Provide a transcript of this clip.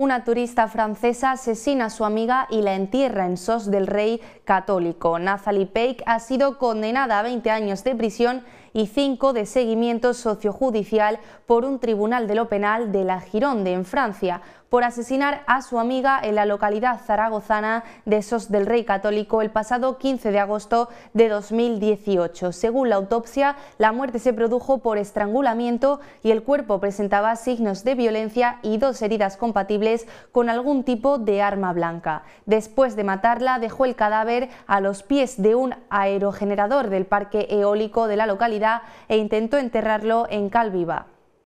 Una turista francesa asesina a su amiga y la entierra en sos del rey católico. Nathalie Peik ha sido condenada a 20 años de prisión y cinco de seguimiento sociojudicial por un tribunal de lo penal de la Gironde, en Francia, por asesinar a su amiga en la localidad zaragozana de Sos del Rey Católico el pasado 15 de agosto de 2018. Según la autopsia, la muerte se produjo por estrangulamiento y el cuerpo presentaba signos de violencia y dos heridas compatibles con algún tipo de arma blanca. Después de matarla, dejó el cadáver a los pies de un aerogenerador del parque eólico de la localidad e intentó enterrarlo en Calviva.